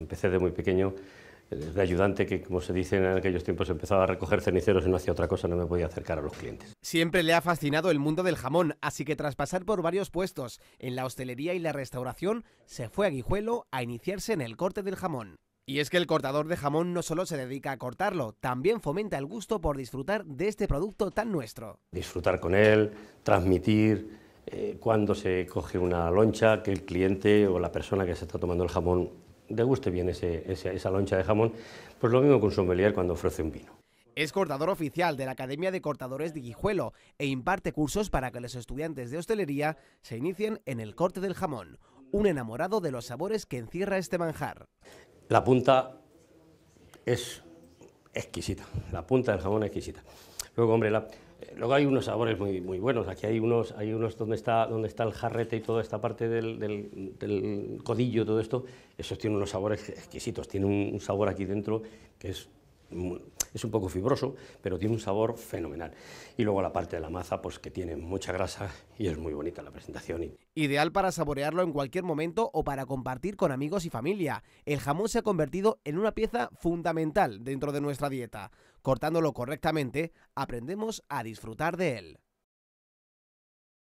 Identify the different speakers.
Speaker 1: Empecé de muy pequeño eh, de ayudante que, como se dice en aquellos tiempos, empezaba a recoger ceniceros y no hacía otra cosa, no me podía acercar a los clientes.
Speaker 2: Siempre le ha fascinado el mundo del jamón, así que tras pasar por varios puestos en la hostelería y la restauración, se fue a Guijuelo a iniciarse en el corte del jamón. Y es que el cortador de jamón no solo se dedica a cortarlo, también fomenta el gusto por disfrutar de este producto tan nuestro.
Speaker 1: Disfrutar con él, transmitir eh, cuando se coge una loncha, que el cliente o la persona que se está tomando el jamón guste bien esa loncha de jamón, pues lo mismo que un sommelier cuando ofrece un vino. Es
Speaker 2: cortador oficial de la Academia de Cortadores de Guijuelo e imparte cursos para que los estudiantes de hostelería se inicien en el corte del jamón, un enamorado de los sabores que encierra este manjar.
Speaker 1: La punta es exquisita, la punta del jamón exquisita. Luego, hombre, eh, luego hay unos sabores muy, muy buenos. Aquí hay unos, hay unos donde está, está el jarrete y toda esta parte del, del, codillo, todo esto. Esos tienen unos sabores exquisitos. Tiene un, sabor aquí dentro que es es un poco fibroso, pero tiene un sabor fenomenal. Y luego la parte de la maza, pues que tiene mucha grasa y es muy bonita la presentación.
Speaker 2: Ideal para saborearlo en cualquier momento o para compartir con amigos y familia. El jamón se ha convertido en una pieza fundamental dentro de nuestra dieta. Cortándolo correctamente, aprendemos a disfrutar de él.